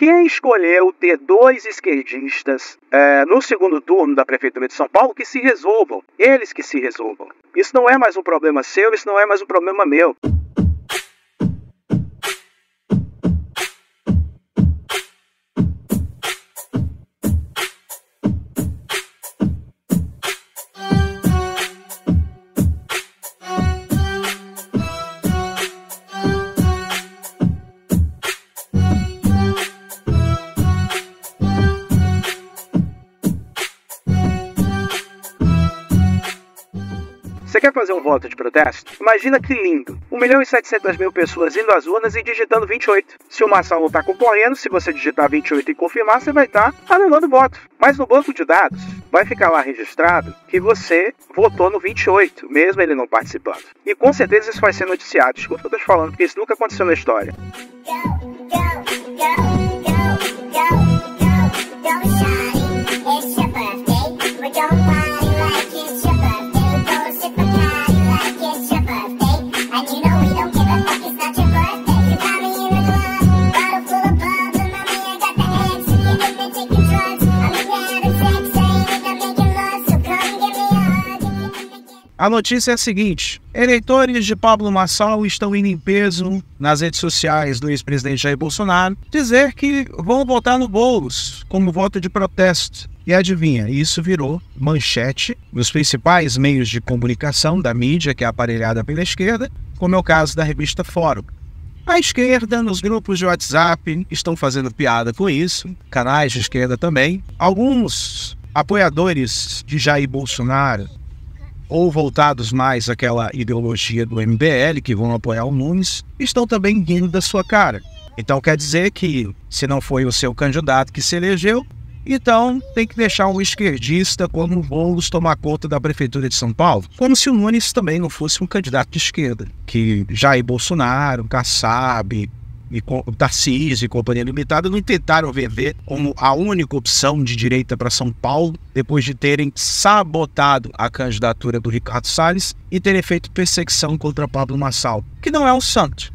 que escolheu ter dois esquerdistas é, no segundo turno da Prefeitura de São Paulo que se resolvam, eles que se resolvam. Isso não é mais um problema seu, isso não é mais um problema meu. Você quer fazer um voto de protesto? Imagina que lindo. 1 milhão e 700 mil pessoas indo às urnas e digitando 28. Se o Marcelo está concorrendo, se você digitar 28 e confirmar, você vai estar tá anulando o voto. Mas no banco de dados, vai ficar lá registrado que você votou no 28, mesmo ele não participando. E com certeza isso vai ser noticiado. Desculpa eu tô te falando, porque isso nunca aconteceu na história. Go, go, go, A notícia é a seguinte: eleitores de Pablo Massal estão indo em peso nas redes sociais do ex-presidente Jair Bolsonaro dizer que vão votar no Boulos como voto de protesto. E adivinha, isso virou manchete nos principais meios de comunicação da mídia que é aparelhada pela esquerda, como é o caso da revista Fórum. A esquerda, nos grupos de WhatsApp, estão fazendo piada com isso, canais de esquerda também. Alguns apoiadores de Jair Bolsonaro ou voltados mais àquela ideologia do MBL, que vão apoiar o Nunes, estão também rindo da sua cara. Então quer dizer que, se não foi o seu candidato que se elegeu, então tem que deixar um esquerdista como o Boulos tomar conta da Prefeitura de São Paulo. Como se o Nunes também não fosse um candidato de esquerda, que Jair Bolsonaro, Kassab, e, da CIS e Companhia Limitada não tentaram ver como a única opção de direita para São Paulo, depois de terem sabotado a candidatura do Ricardo Salles e terem feito perseguição contra Pablo Massal, que não é um santo.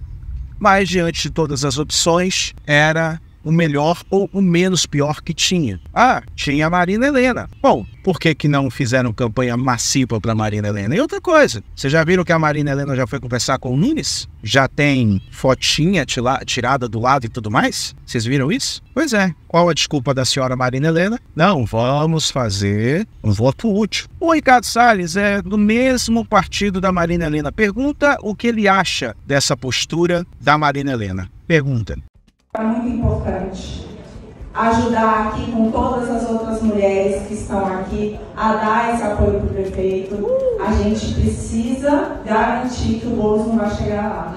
Mas, diante de todas as opções, era o melhor ou o menos pior que tinha. Ah, tinha a Marina Helena. Bom, por que, que não fizeram campanha massiva para Marina Helena? E outra coisa, vocês já viram que a Marina Helena já foi conversar com o Nunes? Já tem fotinha tirada do lado e tudo mais? Vocês viram isso? Pois é. Qual a desculpa da senhora Marina Helena? Não, vamos fazer um voto útil. O Ricardo Salles é do mesmo partido da Marina Helena. Pergunta o que ele acha dessa postura da Marina Helena. Pergunta: é muito importante. Ajudar aqui com todas as outras mulheres que estão aqui a dar esse apoio para o prefeito. A gente precisa garantir que o bolso não vai chegar lá.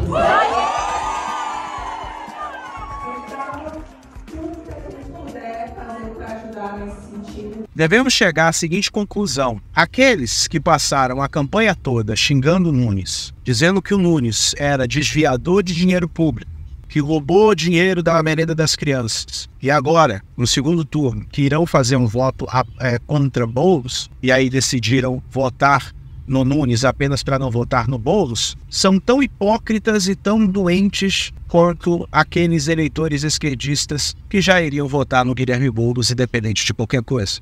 Devemos chegar à seguinte conclusão: aqueles que passaram a campanha toda xingando Nunes, dizendo que o Nunes era desviador de dinheiro público, que roubou dinheiro da merenda das crianças, e agora, no segundo turno, que irão fazer um voto a, é, contra Boulos, e aí decidiram votar no Nunes apenas para não votar no Boulos, são tão hipócritas e tão doentes quanto aqueles eleitores esquerdistas que já iriam votar no Guilherme Boulos, independente de qualquer coisa.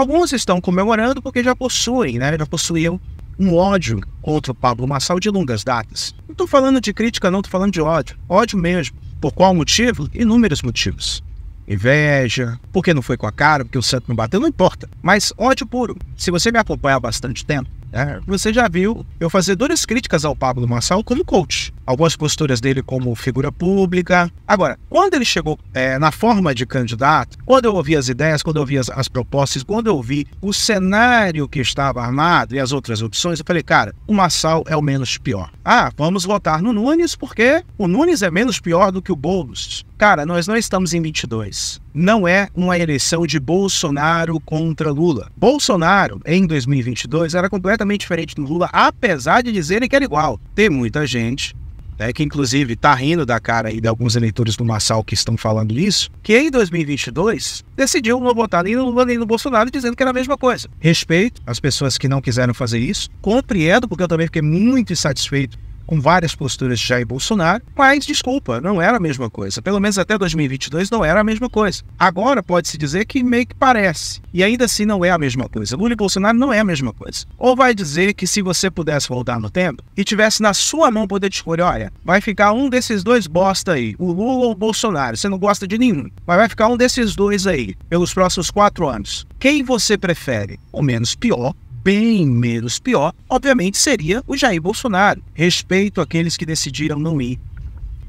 Alguns estão comemorando porque já possuem, né? Já possuíam um ódio contra o Pablo Massal de longas datas. Não estou falando de crítica, não, estou falando de ódio. Ódio mesmo. Por qual motivo? Inúmeros motivos. Inveja, porque não foi com a cara, porque o santo não bateu, não importa. Mas ódio puro. Se você me acompanha há bastante tempo, né, você já viu eu fazer duras críticas ao Pablo Massal como coach algumas posturas dele como figura pública. Agora, quando ele chegou é, na forma de candidato, quando eu ouvi as ideias, quando eu ouvi as, as, propostas, quando eu vi o cenário que estava armado e as outras opções, eu falei, cara, o Massal é o menos pior. Ah, vamos votar no Nunes porque o Nunes é menos pior do que o Boulos. Cara, nós não estamos em 22. Não é uma eleição de Bolsonaro contra Lula. Bolsonaro, em 2022, era completamente diferente do Lula, apesar de dizerem que era igual. Tem muita gente né, que inclusive está rindo da cara aí de alguns eleitores do Massal que estão falando isso, que em 2022 decidiu não votar nem no Lula nem no Bolsonaro, dizendo que era a mesma coisa. Respeito as pessoas que não quiseram fazer isso, compreendo, porque eu também fiquei muito insatisfeito com várias posturas de Jair Bolsonaro, mas desculpa, não era a mesma coisa. Pelo menos até 2022 não era a mesma coisa. Agora pode-se dizer que meio que parece, e ainda assim não é a mesma coisa. Lula e Bolsonaro não é a mesma coisa. Ou vai dizer que se você pudesse voltar no tempo e tivesse na sua mão poder de escolha, olha, vai ficar um desses dois bosta aí, o Lula ou o Bolsonaro, você não gosta de nenhum, mas vai ficar um desses dois aí pelos próximos quatro anos. Quem você prefere? O menos pior bem menos pior, obviamente, seria o Jair Bolsonaro. Respeito àqueles que decidiram não ir.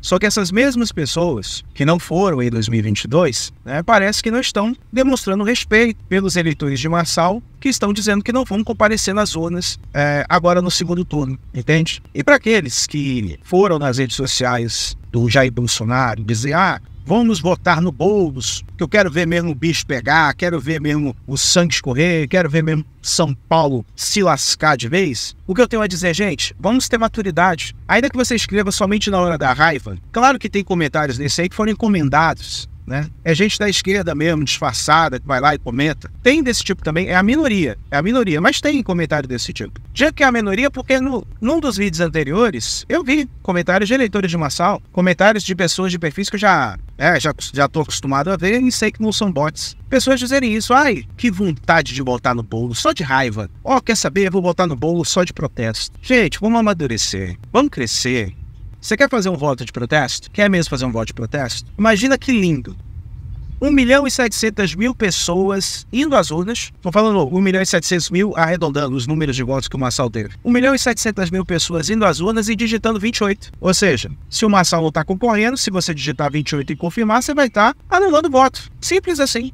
Só que essas mesmas pessoas que não foram em 2022, né, parece que não estão demonstrando respeito pelos eleitores de Marçal que estão dizendo que não vão comparecer nas urnas é, agora no segundo turno, entende? E para aqueles que foram nas redes sociais do Jair Bolsonaro dizer, ah, Vamos votar no Boulos, que eu quero ver mesmo o bicho pegar, quero ver mesmo o sangue escorrer, quero ver mesmo São Paulo se lascar de vez. O que eu tenho a dizer, gente, vamos ter maturidade. Ainda que você escreva somente na hora da raiva, claro que tem comentários nesse aí que foram encomendados. Né? É gente da esquerda mesmo, disfarçada, que vai lá e comenta. Tem desse tipo também, é a minoria. É a minoria, mas tem comentário desse tipo. Digo que é a minoria porque no, num dos vídeos anteriores eu vi comentários de eleitores de Massal, comentários de pessoas de perfis que eu já, é, já, já tô acostumado a ver e sei que não são bots. Pessoas dizerem isso, ai, que vontade de botar no bolo, só de raiva. Ó, oh, quer saber? Eu vou botar no bolo só de protesto. Gente, vamos amadurecer, vamos crescer, você quer fazer um voto de protesto? Quer mesmo fazer um voto de protesto? Imagina que lindo. 1 milhão e 700 mil pessoas indo às urnas. Estou falando 1 milhão e 700 mil, arredondando os números de votos que o Massal teve. 1 milhão e 700 mil pessoas indo às urnas e digitando 28. Ou seja, se o Massal não está concorrendo, se você digitar 28 e confirmar, você vai estar tá anulando o voto. Simples assim.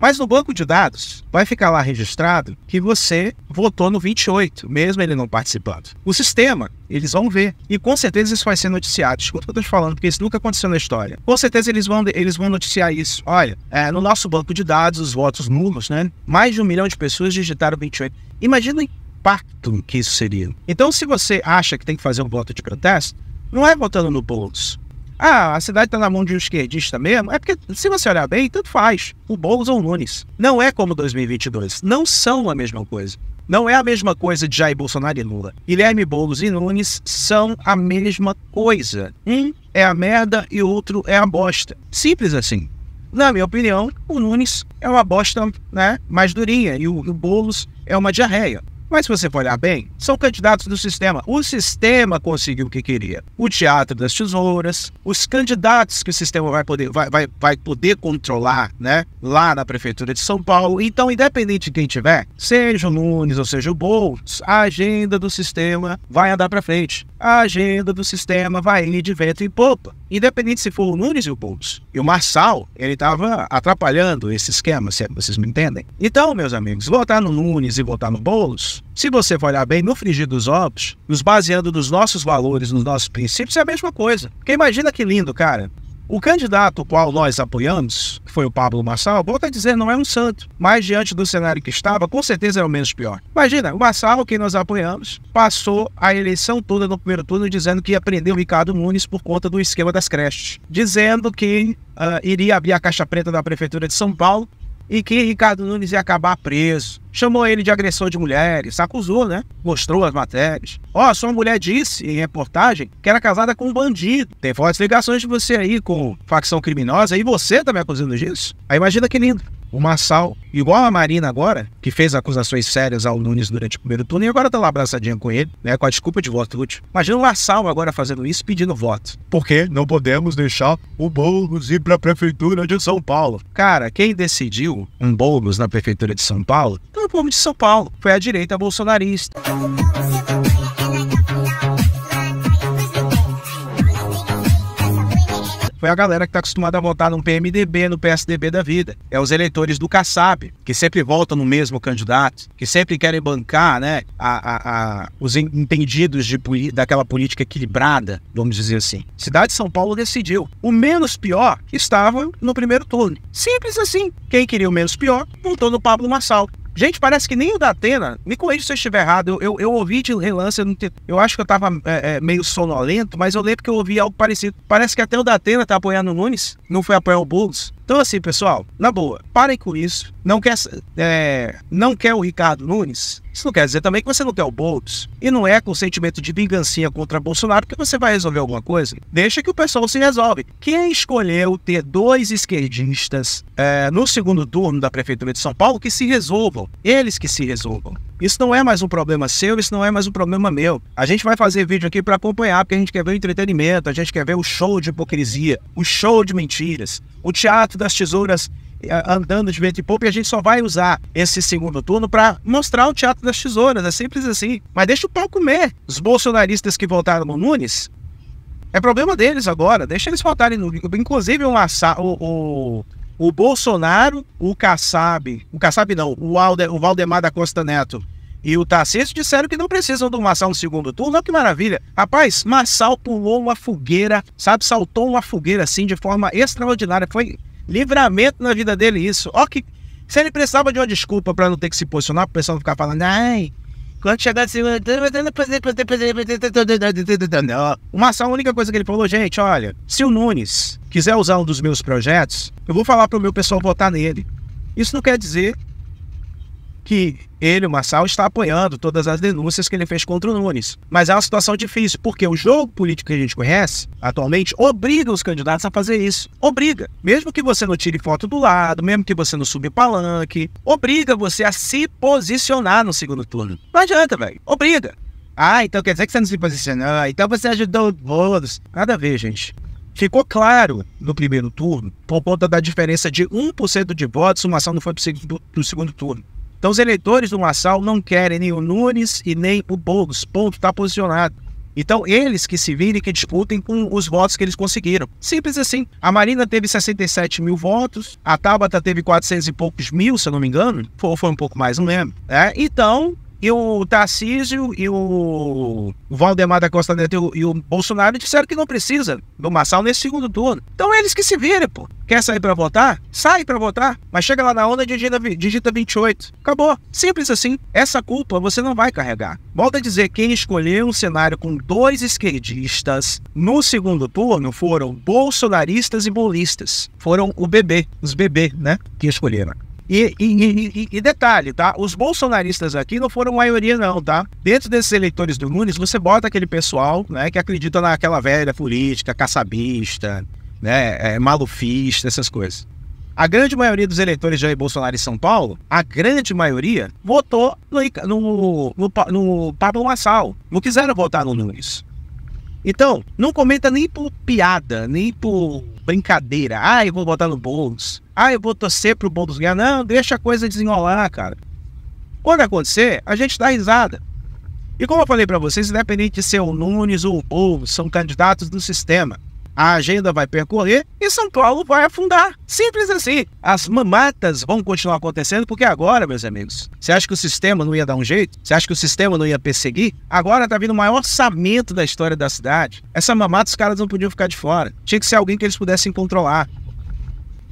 Mas no banco de dados vai ficar lá registrado que você votou no 28, mesmo ele não participando. O sistema, eles vão ver. E com certeza isso vai ser noticiado. Escuta o que eu estou te falando, porque isso nunca aconteceu na história. Com certeza eles vão, eles vão noticiar isso. Olha, é, no nosso banco de dados, os votos nulos, né? Mais de um milhão de pessoas digitaram 28. Imagina o impacto que isso seria. Então, se você acha que tem que fazer um voto de protesto, não é votando no Boulos ah, a cidade está na mão de um esquerdista mesmo, é porque, se você olhar bem, tanto faz, o Boulos ou o Nunes. Não é como 2022, não são a mesma coisa. Não é a mesma coisa de Jair Bolsonaro e Lula. Guilherme Boulos e Nunes são a mesma coisa. Um é a merda e o outro é a bosta. Simples assim. Na minha opinião, o Nunes é uma bosta né, mais durinha e o, o Boulos é uma diarreia. Mas se você for olhar bem, são candidatos do sistema. O sistema conseguiu o que queria. O teatro das tesouras, os candidatos que o sistema vai poder, vai, vai, vai poder controlar, né? Lá na Prefeitura de São Paulo. Então, independente de quem tiver, seja o Nunes ou seja o Boulos, a agenda do sistema vai andar para frente. A agenda do sistema vai ir de vento em popa independente se for o Nunes e o Boulos. E o Marçal, ele estava atrapalhando esse esquema, se é, vocês me entendem. Então, meus amigos, votar no Nunes e votar no Boulos, se você for olhar bem no frigir dos ovos, nos baseando nos nossos valores, nos nossos princípios, é a mesma coisa. Porque imagina que lindo, cara. O candidato qual nós apoiamos, que foi o Pablo Massal volta a dizer, não é um santo, mas diante do cenário que estava, com certeza é o menos pior. Imagina, o Massal, que nós apoiamos, passou a eleição toda no primeiro turno dizendo que ia prender o Ricardo Nunes por conta do esquema das creches, dizendo que uh, iria abrir a caixa preta da Prefeitura de São Paulo e que Ricardo Nunes ia acabar preso. Chamou ele de agressor de mulheres, acusou, né? Mostrou as matérias. Ó, oh, sua mulher disse em reportagem que era casada com um bandido. Tem fortes ligações de você aí com facção criminosa e você tá me acusando disso? Aí imagina que lindo. O Massal, igual a Marina agora, que fez acusações sérias ao Nunes durante o primeiro turno e agora tá lá abraçadinha com ele, né? Com a desculpa de voto útil. Imagina o Massal agora fazendo isso pedindo voto. Porque não podemos deixar o Boulos ir pra prefeitura de São Paulo. Cara, quem decidiu um Boulos na prefeitura de São Paulo foi é o povo de São Paulo. Foi a direita bolsonarista. foi a galera que está acostumada a votar no PMDB, no PSDB da vida. É os eleitores do Kassab, que sempre votam no mesmo candidato, que sempre querem bancar né, a, a, a, os entendidos de, daquela política equilibrada, vamos dizer assim. Cidade de São Paulo decidiu. O menos pior estava no primeiro turno. Simples assim. Quem queria o menos pior votou no Pablo Marçal. Gente, parece que nem o da Atena. Me corrija se eu estiver errado. Eu, eu, eu ouvi de relance, eu, não te... eu acho que eu tava é, é, meio sonolento, mas eu lembro que eu ouvi algo parecido. Parece que até o da Atena tá apoiando o Nunes, não foi apoiar o Bulls. Então, assim, pessoal, na boa, parem com isso. Não quer, é, não quer o Ricardo Nunes? Isso não quer dizer também que você não quer o Bolsonaro. E não é com sentimento de vingancinha contra Bolsonaro que você vai resolver alguma coisa. Deixa que o pessoal se resolve. Quem escolheu ter dois esquerdistas é, no segundo turno da Prefeitura de São Paulo que se resolvam? Eles que se resolvam. Isso não é mais um problema seu, isso não é mais um problema meu. A gente vai fazer vídeo aqui para acompanhar, porque a gente quer ver o entretenimento, a gente quer ver o show de hipocrisia, o show de mentiras, o teatro das tesouras eh, andando de vento e pouco, e a gente só vai usar esse segundo turno para mostrar o teatro das tesouras, é simples assim. Mas deixa o pau comer. Os bolsonaristas que votaram no Nunes, é problema deles agora, deixa eles votarem no... Inclusive o, o o Bolsonaro, o Kassab, o Kassab não, o, o Valdemar da Costa Neto e o Tarcísio disseram que não precisam do massal no segundo turno. Olha que maravilha. Rapaz, massal pulou uma fogueira, sabe? Saltou uma fogueira assim de forma extraordinária. Foi livramento na vida dele isso. Ó que... Se ele precisava de uma desculpa para não ter que se posicionar, para o pessoal não ficar falando, ai, quando chegar de segunda. Uma só única coisa que ele falou, gente, olha, se o Nunes quiser usar um dos meus projetos, eu vou falar para o meu pessoal votar nele. Isso não quer dizer que ele, o Marçal, está apoiando todas as denúncias que ele fez contra o Nunes. Mas é uma situação difícil, porque o jogo político que a gente conhece atualmente obriga os candidatos a fazer isso. Obriga. Mesmo que você não tire foto do lado, mesmo que você não suba palanque, obriga você a se posicionar no segundo turno. Não adianta, velho. Obriga. Ah, então quer dizer que você não se posicionou, ah, então você ajudou todos. Nada a ver, gente. Ficou claro no primeiro turno, por conta da diferença de 1% de votos, uma ação não foi para o segundo turno. Então, os eleitores do Massal não querem nem o Nunes e nem o Boulos. Ponto, está posicionado. Então, eles que se virem, que disputem com os votos que eles conseguiram. Simples assim. A Marina teve 67 mil votos, a Tabata teve 400 e poucos mil, se eu não me engano, ou foi um pouco mais, não lembro. É, então, e o Tarcísio e o Valdemar da Costa Neto e o, e o Bolsonaro disseram que não precisa do Marçal nesse segundo turno. Então eles que se virem, pô. Quer sair para votar? Sai para votar, mas chega lá na onda e digita, digita 28. Acabou. Simples assim. Essa culpa você não vai carregar. Volto a dizer, quem escolheu um cenário com dois esquerdistas no segundo turno foram bolsonaristas e bolistas. Foram o bebê, os bebê, né, que escolheram. E, e, e, e, detalhe, tá? Os bolsonaristas aqui não foram maioria, não, tá? Dentro desses eleitores do Nunes, você bota aquele pessoal, né, que acredita naquela velha política, caçabista, né, é, malufista, essas coisas. A grande maioria dos eleitores de Jair Bolsonaro em São Paulo, a grande maioria, votou no, no, no, no Pablo Massal. Não quiseram votar no Nunes. Então, não comenta nem por piada, nem por brincadeira. Ah, eu vou botar no bônus. Ah, eu vou torcer pro bônus ganhar. Não, deixa a coisa desenrolar, cara. Quando acontecer, a gente dá risada. E como eu falei para vocês, independente de ser o Nunes ou o Boulos, são candidatos do sistema a agenda vai percorrer e São Paulo vai afundar. Simples assim. As mamatas vão continuar acontecendo porque agora, meus amigos, você acha que o sistema não ia dar um jeito? Você acha que o sistema não ia perseguir? Agora tá vindo o maior orçamento da história da cidade. Essa mamata os caras não podiam ficar de fora. Tinha que ser alguém que eles pudessem controlar.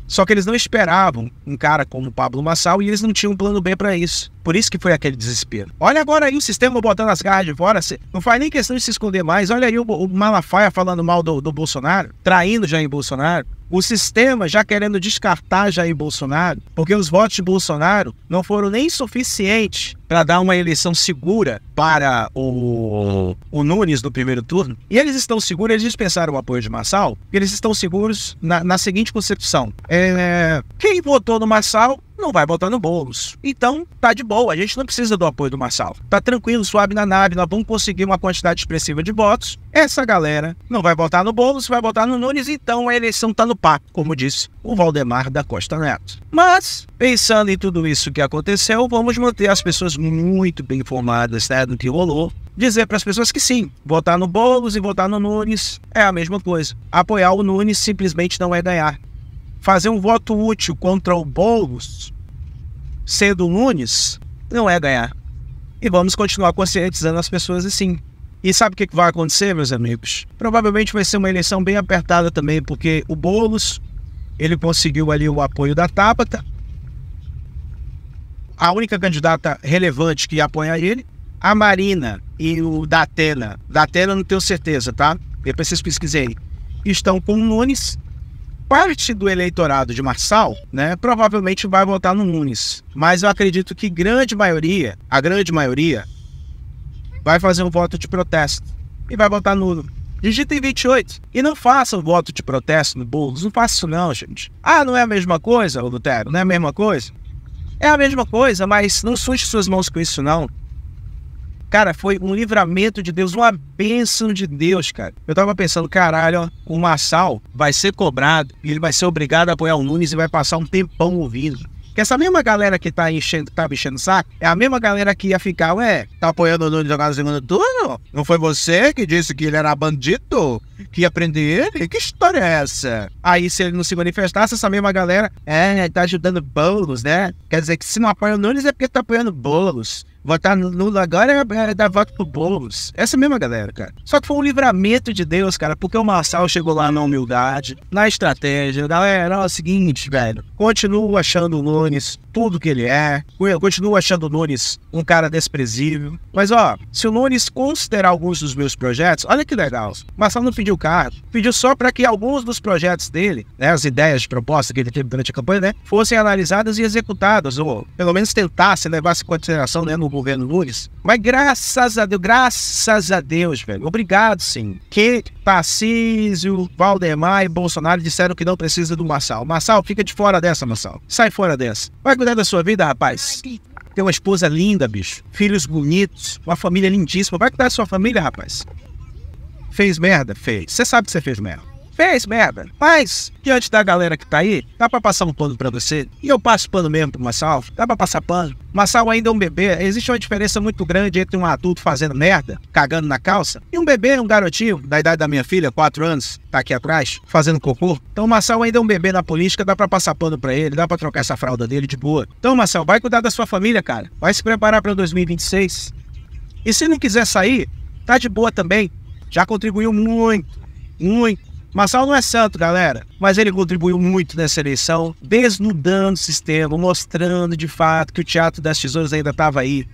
Só que eles não esperavam um cara como Pablo Massal e eles não tinham um plano B para isso. Por isso que foi aquele desespero. Olha agora aí o sistema botando as garras de fora. Não faz nem questão de se esconder mais. Olha aí o, o Malafaia falando mal do, do Bolsonaro, traindo Jair Bolsonaro. O sistema já querendo descartar Jair Bolsonaro, porque os votos de Bolsonaro não foram nem suficientes para dar uma eleição segura para o, o Nunes no primeiro turno. E eles estão seguros, eles dispensaram o apoio de Massal, eles estão seguros na, na seguinte concepção: é, quem votou no Massal não vai botar no bolos. Então, tá de boa, a gente não precisa do apoio do Marçal. Tá tranquilo, suave na nave, nós vamos conseguir uma quantidade expressiva de votos. Essa galera não vai votar no bolos, vai votar no Nunes, então a eleição tá no papo, como disse o Valdemar da Costa Neto. Mas, pensando em tudo isso que aconteceu, vamos manter as pessoas muito bem informadas né, do que rolou dizer para as pessoas que sim, votar no Boulos e votar no Nunes é a mesma coisa. Apoiar o Nunes simplesmente não é ganhar fazer um voto útil contra o Boulos, sendo Nunes, não é ganhar. E vamos continuar conscientizando as pessoas assim. E sabe o que vai acontecer, meus amigos? Provavelmente vai ser uma eleição bem apertada também, porque o Boulos, ele conseguiu ali o apoio da Tabata, a única candidata relevante que apoia ele, a Marina e o Datena. Datena não tenho certeza, tá? Depois vocês pesquisem. Estão com o Nunes parte do eleitorado de Marçal, né, provavelmente vai votar no Nunes. Mas eu acredito que grande maioria, a grande maioria, vai fazer um voto de protesto e vai votar nulo. Digitem 28 e não façam voto de protesto no Boulos. Não faça isso não, gente. Ah, não é a mesma coisa, Lutero? Não é a mesma coisa? É a mesma coisa, mas não suje suas mãos com isso não. Cara, foi um livramento de Deus, uma bênção de Deus, cara. Eu tava pensando, caralho, ó, o Massal vai ser cobrado e ele vai ser obrigado a apoiar o Nunes e vai passar um tempão ouvindo. Que essa mesma galera que tá enchendo, tá enchendo o saco, é a mesma galera que ia ficar, ué, tá apoiando o Nunes jogar no segundo turno? Não foi você que disse que ele era bandido? Que ia prender ele? Que história é essa? Aí, se ele não se manifestasse, essa mesma galera, é, tá ajudando bolos, né? Quer dizer que se não apoia o Nunes é porque tá apoiando bolos votar no Lula agora é, é dar voto pro Boulos. Essa mesma galera, cara. Só que foi um livramento de Deus, cara, porque o Marçal chegou lá na humildade, na estratégia. Galera, é o seguinte, velho. Continuo achando o Nunes tudo que ele é. Eu continuo achando o Nunes um cara desprezível. Mas ó, se o Nunes considerar alguns dos meus projetos, olha que legal. O Marcelo não pediu carro. pediu só para que alguns dos projetos dele, né, as ideias de proposta que ele teve durante a campanha, né, fossem analisadas e executadas, ou pelo menos tentasse levar em consideração né, no governo Nunes. Mas graças a Deus, graças a Deus, velho. Obrigado, sim. Que Tarcísio, Valdemar e Bolsonaro disseram que não precisa do Marçal. Marçal, fica de fora dessa, Marçal. Sai fora dessa. Vai cuidar da sua vida, rapaz. Tem uma esposa linda, bicho. Filhos bonitos, uma família lindíssima. Vai cuidar da sua família, rapaz. Fez merda? Fez. Você sabe que você fez merda fez merda. Mas, diante da galera que tá aí, dá pra passar um pano pra você. E eu passo pano mesmo pro Massal. Dá pra passar pano. Massal ainda é um bebê. Existe uma diferença muito grande entre um adulto fazendo merda, cagando na calça, e um bebê, um garotinho, da idade da minha filha, 4 anos, tá aqui atrás, fazendo cocô. Então o Massal ainda é um bebê na política, dá pra passar pano pra ele, dá pra trocar essa fralda dele de boa. Então, Massal, vai cuidar da sua família, cara. Vai se preparar pra 2026. E se não quiser sair, tá de boa também. Já contribuiu muito, muito Marçal não é santo, galera, mas ele contribuiu muito nessa eleição, desnudando o sistema, mostrando de fato que o Teatro das Tesouras ainda estava aí,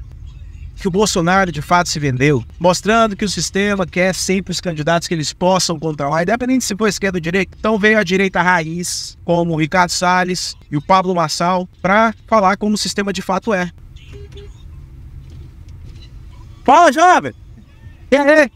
que o Bolsonaro de fato se vendeu, mostrando que o sistema quer sempre os candidatos que eles possam controlar, independente se for esquerda ou direita. Então veio a direita raiz, como o Ricardo Salles e o Pablo Marçal, para falar como o sistema de fato é. Fala, jovem! É e aí?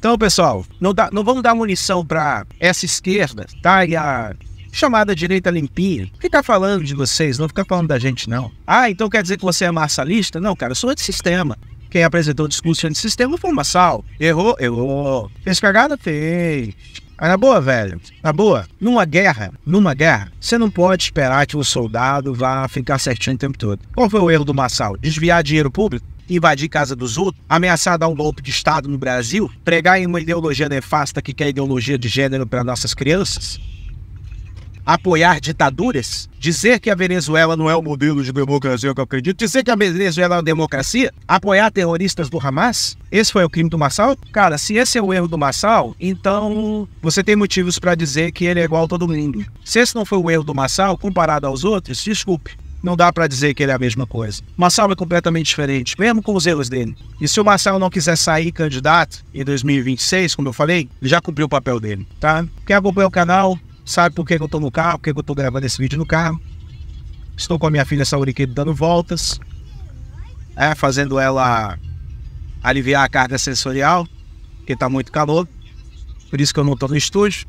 Então, pessoal, não, dá, não vamos dar munição para essa esquerda, tá? E a chamada direita limpinha. tá falando de vocês, não ficar falando da gente, não. Ah, então quer dizer que você é marçalista? Não, cara, eu sou antissistema. Quem apresentou o discurso antissistema foi o Massal. Errou? Errou. Fez cagada? Fez. Mas ah, na boa, velho, na boa, numa guerra, numa guerra, você não pode esperar que o soldado vá ficar certinho o tempo todo. Qual foi o erro do Massal? Desviar dinheiro público? invadir casa dos outros, ameaçar dar um golpe de Estado no Brasil, pregar em uma ideologia nefasta que quer ideologia de gênero para nossas crianças? apoiar ditaduras, dizer que a Venezuela não é o modelo de democracia é que eu acredito, dizer que a Venezuela é uma democracia, apoiar terroristas do Hamas? Esse foi o crime do Massal? Cara, se esse é o erro do Massal, então você tem motivos para dizer que ele é igual a todo mundo. Se esse não foi o erro do Massal comparado aos outros, desculpe, não dá para dizer que ele é a mesma coisa. Marcelo é completamente diferente, mesmo com os erros dele. E se o Marcelo não quiser sair candidato em 2026, como eu falei, ele já cumpriu o papel dele, tá? Quem acompanha o canal sabe por que, eu tô no carro, por que, eu tô gravando esse vídeo no carro. Estou com a minha filha Sauriquedo dando voltas, é, fazendo ela aliviar a carga sensorial, que tá muito calor. Por isso que eu não tô no estúdio.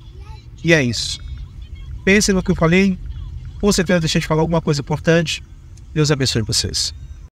E é isso. Pensem no que eu falei, com certeza deixei de falar alguma coisa importante. Deus abençoe vocês.